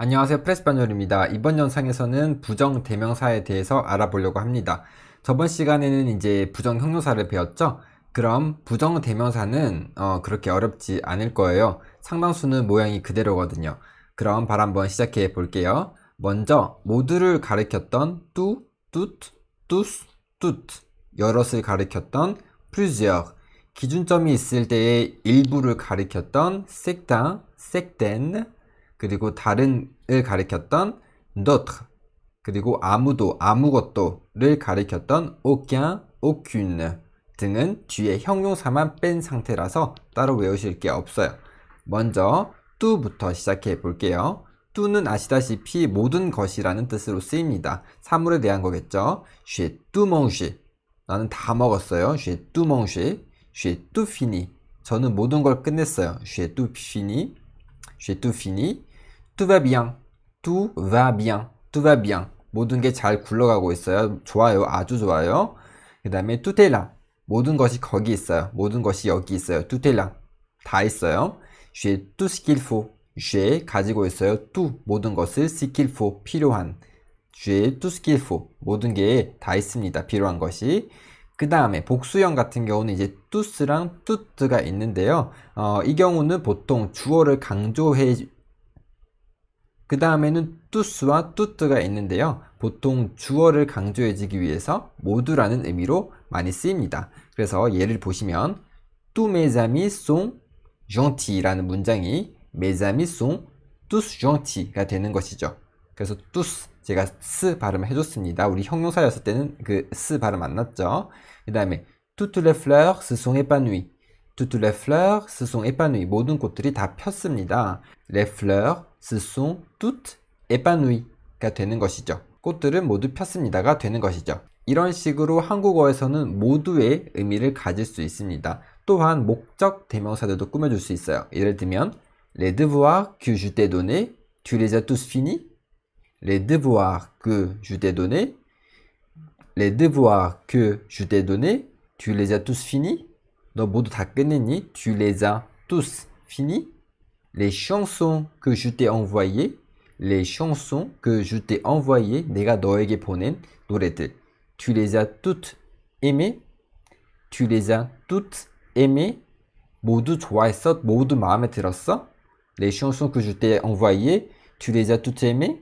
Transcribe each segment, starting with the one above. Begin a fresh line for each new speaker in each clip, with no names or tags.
안녕하세요 프레스파열입니다 이번 영상에서는 부정 대명사에 대해서 알아보려고 합니다 저번 시간에는 이제 부정 형용사를 배웠죠 그럼 부정 대명사는 어, 그렇게 어렵지 않을 거예요 상당수는 모양이 그대로거든요 그럼 바로 한번 시작해 볼게요 먼저 모두를 가리켰던 뚜, 뚜뚜 뚜스, 뚜트 여럿을 가리켰던 p l u s 기준점이 있을 때의 일부를 가리켰던 색당, 색댄 그리고 다른을 가리켰던 d a u t r e 그리고 아무도, 아무것도를 가리켰던 aucun, aucune 등은 뒤에 형용사만 뺀 상태라서 따로 외우실 게 없어요. 먼저 to부터 시작해 볼게요. to는 아시다시피 모든 것이라는 뜻으로 쓰입니다. 사물에 대한 거겠죠. j'ai tout mangé. 나는 다 먹었어요. j'ai tout mangé. j'ai tout fini. 저는 모든 걸 끝냈어요. j'ai tout fini. j'ai tout fini. tout va bien, tout va bien, tout va bien. 모든 게 잘 굴러가고 있어요. 좋아요, 아주 좋아요. 그 다음에 tout est là. 모든 것이 거기 있어요. 모든 것이 여기 있어요. tout est là. 다 있어요. j'ai tout ce qu'il faut. j'ai 가지고 있어요. tout 모든 것을 ce qu'il faut 필요한. j'ai tout ce qu'il faut. 모든 게 다 있습니다. 필요한 것이. 그 다음에 복수형 같은 경우는 이제 뚜스랑 뚜뜨가 있는데요. 어, 이 경우는 보통 주어를 강조해 그 다음에는 뚜스와 뚜뚜가 있는데요. 보통 주어를 강조해지기 위해서 모두라는 의미로 많이 쓰입니다. 그래서 예를 보시면 tous mes amis sont gentilles라는 문장이 mes amis sont tous gentils가 되는 것이죠. 그래서 tous 제가 스 발음을 해줬습니다. 우리 형용사였을 때는 그 스 발음 안 났죠. 그 다음에 toutes les fleurs se sont épanouies. toutes les fleurs se sont épanouies. 모든 꽃들이 다 폈습니다. Les fleurs se sont toutes épanoui가 되는 것이죠. 꽃들은 모두 폈습니다가 되는 것이죠. 이런 식으로 한국어에서는 모두의 의미를 가질 수 있습니다. 또한 목적 대명사들도 꾸며줄 수 있어요. 예를 들면 Les devoirs que je t'ai donnés, tu les as tous finis? Les devoirs que je t'ai donnés, les devoirs que je t'ai donnés, tu les as tous finis? 너 모두 다 끝냈니? Tu les as tous finis? les chansons que je t'ai envoyées, les chansons que je t'ai envoyées, 내가 너에게 보낸 노래들. Tu les as toutes aimées? Tu les as toutes aimées? 모두 좋아했어? 모두 마음에 들었어? Les chansons que je t'ai envoyées, tu les as toutes aimées?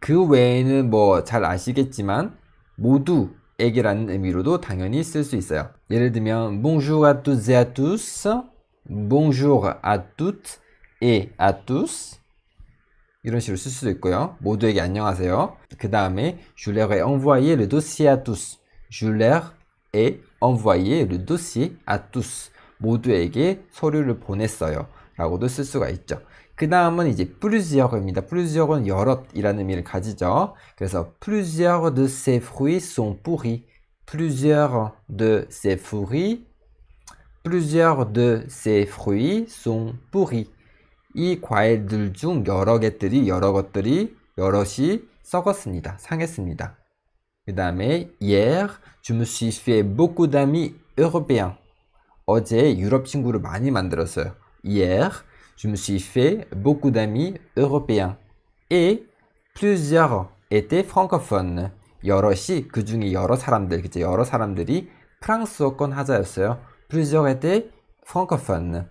그 외에는 뭐 잘 아시겠지만 모두에게라는 의미로도 당연히 쓸 수 있어요. 예를 들면 bonjour à tous et à tous Bonjour à toutes et à tous. 이런 식으로 쓸 수도 있고요. 모두에게 안녕하세요. 그 다음에 je leur ai envoyé le dossier à tous. je leur ai envoyé le dossier à tous. 모두에게 서류를 보냈어요. 라고도 쓸 수가 있죠. 그 다음은 이제 plusieurs입니다. plusieurs은 여럿이라는 의미를 가지죠. 그래서 plusieurs de ces fruits sont pourris. plusieurs de ces fruits Plusieurs de ces fruits sont pourris. 이 과일들 중 여러 개들이 여러 것들이 여럿이 썩었습니다. 상했습니다. 그 다음에 hier, je me suis fait beaucoup d'amis européens. 어제 유럽 친구를 많이 만들었어요. hier, je me suis fait beaucoup d'amis européens. et plusieurs étaient francophones. 여럿이 그 중에 여러 사람들, 그죠? 여러 사람들이 프랑스어권 하자였어요. plusieurs étaient francophones.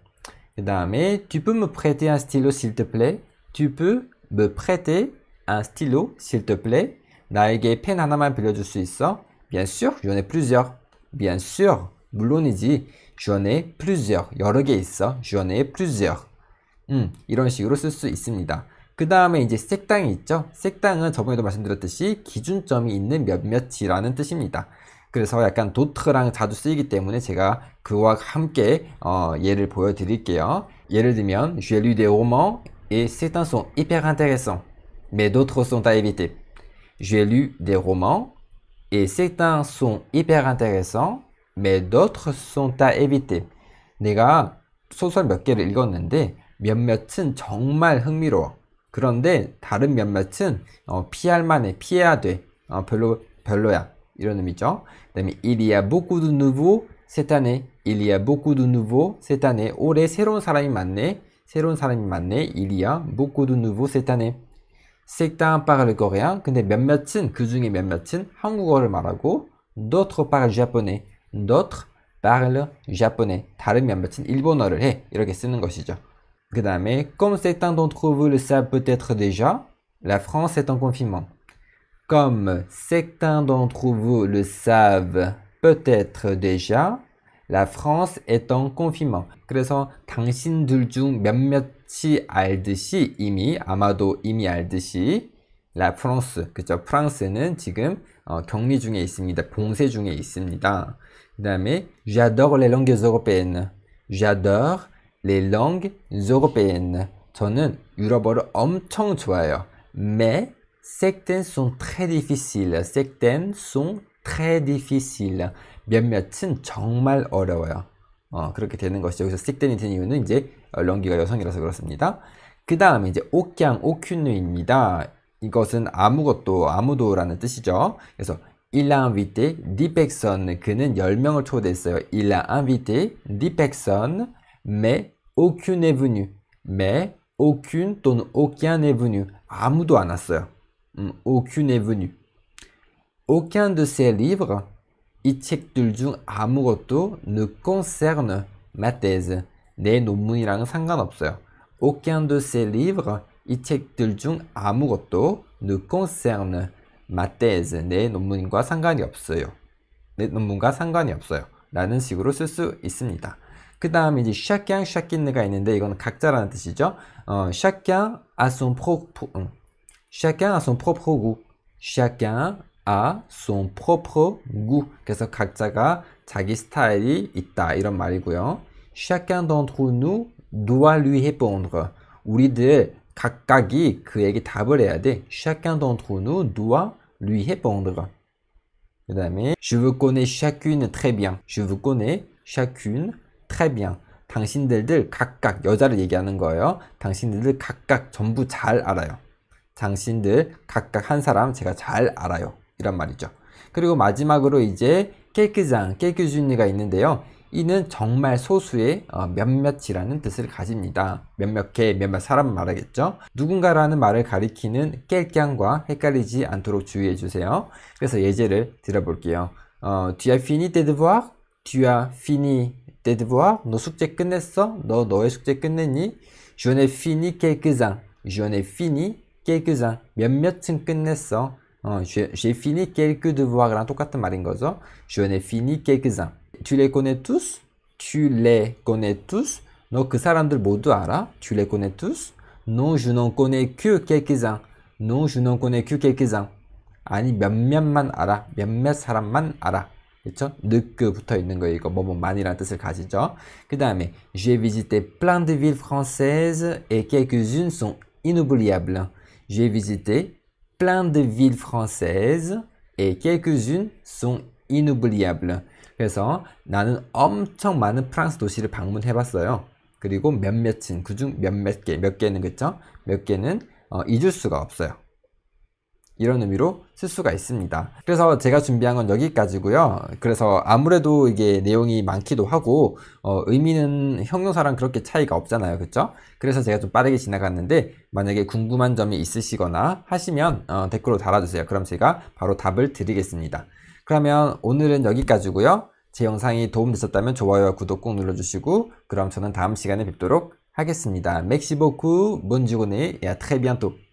Dame, tu peux me prêter un stylo s'il te plaît? Tu peux me prêter un stylo s'il te plaît? 나에게 펜 하나만 빌려줄 수 있어? Bien sûr, j'en ai plusieurs. Bien sûr, 물론이지. J'en ai plusieurs. 여러 개 있어. J'en ai plusieurs. 음, 이런 식으로 쓸 수 있습니다. 그 다음에 이제 색당이 있죠. 색당은 저번에도 말씀드렸듯이 기준점이 있는 몇몇이라는 뜻입니다. 그래서 약간 도트랑 자주 쓰이기 때문에 제가 그와 함께 어, 예를 보여드릴게요. 예를 들면 J'ai lu des romans et c'est un son hyper intéressant, mais d'autres sont à éviter. J'ai lu des romans et certains sont hyper intéressants, mais d'autres sont à éviter. 내가 소설 몇 개를 읽었는데 몇몇은 정말 흥미로워. 그런데 다른 몇몇은 어, 피할 만해, 피해야 돼. 어, 별로 별로야. il y a beaucoup de nouveaux cette année. Il y a beaucoup de nouveaux cette année. Il y a beaucoup de nouveaux cette année. Certains parlent coréen. d'autres parlent japonais. d'autres parlent japonais. comme certains d'entre vous le savent peut-être déjà, la France est en confinement. Comme certains d'entre vous le savent peut-être déjà, la France est en confinement. 그래서 당신들 중 몇몇이 알듯이 이미 아마도 이미 알듯이 la France 그죠? 프랑스는 지금 어, 격리 중에 있습니다. 봉쇄 중에 있습니다. 그다음에 j'adore les langues européennes. j'adore les langues européennes. 저는 유럽어를 엄청 좋아해요. mais Certaines sont très difficiles. Certaines sont très difficiles. 몇몇은 정말 어려워요. 어, 그렇게 되는 것이죠. 여기서 certain이 된 이유는 이제 런기가 여성이라서 그렇습니다. 그 다음에 이제 오캉, 오큐누입니다. 이것은 아무것도, 아무도라는 뜻이죠. 그래서 il a invité 10 그는 10명을 초대했어요. il a invité 10 personnes, mais aucune est venue. mais aucune 또는 aucun est venue. 아무도 안 왔어요. aucune est venue. Aucun de ces livres, 이 책들 중 아무것도 ne concerne ma thèse. 내 논문이랑 상관없어요. aucun de ces livres, 이 책들 중 아무것도 ne concerne ma thèse. 내 논문과 상관이 없어요. 내 논문과 상관이 없어요. 라는 식으로 쓸 수 있습니다. 그 다음에 이제 chacun, chacun가 있는데 이건 각자라는 뜻이죠. 어, chacun a son propre, chacun a son propre goût. Chacun a son propre goût. 그래서 각자가 자기 스타일이 있다 이런 말이고요. Chacun d'entre nous doit lui répondre. 우리들 각각이 그에게 답을 해야 돼. Chacun d'entre nous doit lui répondre. 그 다음에 Je vous connais chacune très bien. Je vous connais chacune très bien. 당신들들 각각 여자를 얘기하는 거예요. 당신들들 각각 전부 잘 알아요. 당신들 각각 한 사람 제가 잘 알아요. 이런 말이죠. 그리고 마지막으로 이제 깨끗장, 깨끗준이가 있는데요. 이는 정말 소수의 어, 몇몇이라는 뜻을 가집니다. 몇몇 개, 몇몇 사람 말하겠죠. 누군가라는 말을 가리키는 깨 깰깡과 헷갈리지 않도록 주의해 주세요. 그래서 예제를 들어볼게요. 어, tu as fini tes d e v o i r tu as fini t e d e v o i r 너 숙제 끝냈어? 너 너의 숙제 끝냈니? je n'ai fini quelques-uns. je n'ai fini quelques-uns. 몇몇은 끝냈어. 어, j'ai fini quelques devoirs 똑같은 말인 거죠. Je n'ai fini quelques-uns. Tu les connais tous? Tu les connais tous? 너그 사람들 모두 알아? Tu les connais tous? Non, je n'en connais que quelques-uns. Non, je n'en connais que quelques-uns. 아니 몇몇만 알아. 몇몇 사람만 알아. 그렇죠? 붙어 있는 거 이거 많이란 뜻을 가지죠. 그다음에 j'ai visité plein de villes françaises et quelques-unes sont inoubliables. J'ai visité plein de villes françaises et quelques-unes sont inoubliables. 그래서 나는 엄청 많은 프랑스 도시를 방문해봤어요. 그리고 몇몇은 그중 몇몇 개, 몇 개는 그쵸? 몇 개는 어, 잊을 수가 없어요. 이런 의미로 쓸 수가 있습니다. 그래서 제가 준비한 건 여기까지고요. 그래서 아무래도 이게 내용이 많기도 하고 어, 의미는 형용사랑 그렇게 차이가 없잖아요. 그쵸 그래서 제가 좀 빠르게 지나갔는데 만약에 궁금한 점이 있으시거나 하시면 어, 댓글로 달아주세요. 그럼 제가 바로 답을 드리겠습니다. 그러면 오늘은 여기까지고요. 제 영상이 도움되셨다면 좋아요와 구독 꼭 눌러주시고 그럼 저는 다음 시간에 뵙도록 하겠습니다. 맥시보쿠 문주군의 야 트레비안토